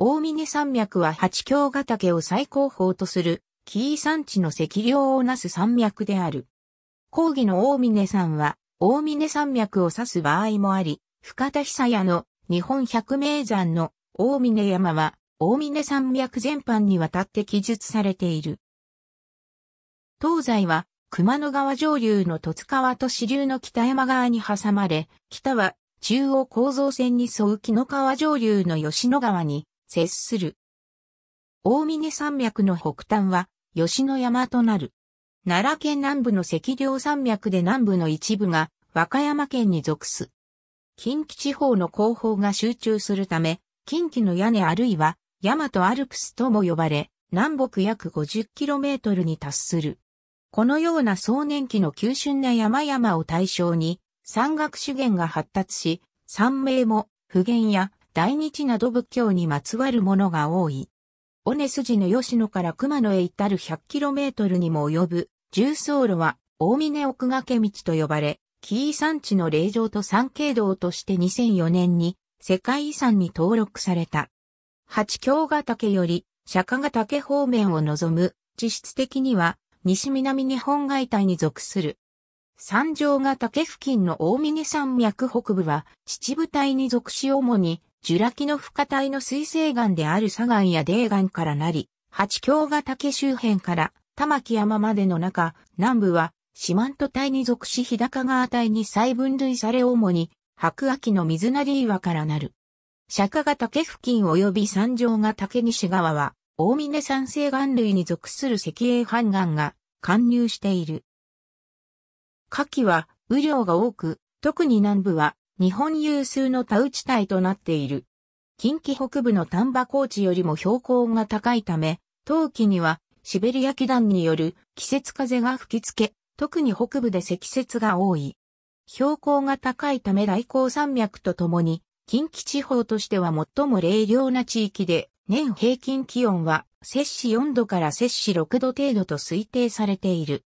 大峰山脈は八京ヶ岳を最高峰とする、紀伊山地の石稜をなす山脈である。講義の大峰山は、大峰山脈を指す場合もあり、深田久也の日本百名山の大峰山は、大峰山脈全般にわたって記述されている。東西は、熊野川上流の戸津川と支流の北山側に挟まれ、北は中央構造線に沿う木の川上流の吉野川に接する。大峰山脈の北端は、吉野山となる。奈良県南部の赤稜山脈で南部の一部が和歌山県に属す。近畿地方の後方が集中するため、近畿の屋根あるいは、大和アルプスとも呼ばれ、南北約 50km に達する。このような壮年期の急峻な山々を対象に、山岳資源が発達し、山名も、普賢や大日など仏教にまつわるものが多い。尾根筋の吉野から熊野へ至る 100km にも及ぶ重走路は大峰奥掛道と呼ばれ、紀伊山地の霊場と山景道として2004年に世界遺産に登録された。八京ヶ岳より釈迦ヶ岳方面を望む、地質的には西南日本外帯に属する。三条ヶ岳付近の大峰山脈北部は秩父帯に属し主にジュラ紀の付加体の水生岩である砂岩や泥岩からなり、八京ヶ岳周辺から玉木山までの中、南部は四万十帯に属し日高川帯に再分類され主に白亜紀の水なり岩からなる。釈迦が岳付近及び三条ヶ岳西側は、大峰山生岩類に属する石英半岩が貫入している。夏季は雨量が多く、特に南部は日本有数の田内帯となっている。近畿北部の丹波高地よりも標高が高いため、冬季にはシベリア気団による季節風が吹きつけ、特に北部で積雪が多い。標高が高いため大高山脈とともに、近畿地方としては最も冷涼な地域で、年平均気温は摂氏4度から摂氏6度程度と推定されている。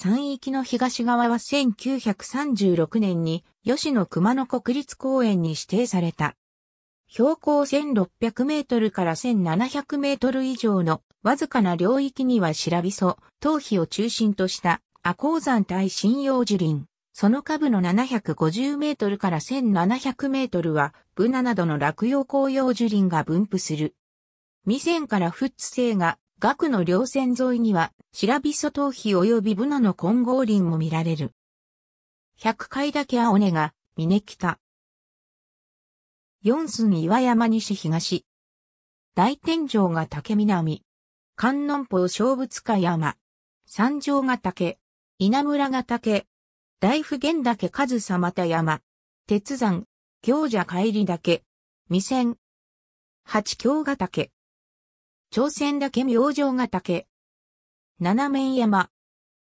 山域の東側は1936年に吉野熊野国立公園に指定された。標高1600メートルから1700メートル以上のわずかな領域には白びそ、頭皮を中心とした赤高山対針葉樹林。その下部の750メートルから1700メートルは、ブナなどの落葉紅葉樹林が分布する。未然から富津が岳の稜線沿いには、白びそ頭皮及びブナの混合林も見られる。百階岳青根が、峰北。四寸岩山西東。大天井が竹南。観音峰小仏家山。三条ヶ岳。稲村ヶ岳。大普賢岳数様田山。鉄山。行者帰り岳。未仙。八京ヶ岳。朝鮮だけ明星が竹。七面山。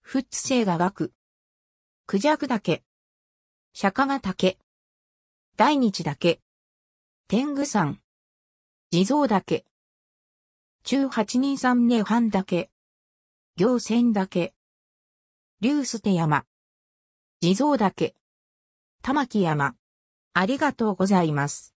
富津星が湧く。ジャ岳。釈迦が竹。大日岳。天狗山。地蔵岳。中八人三年半岳。行船岳。竜捨て山。地蔵岳。玉木山。ありがとうございます。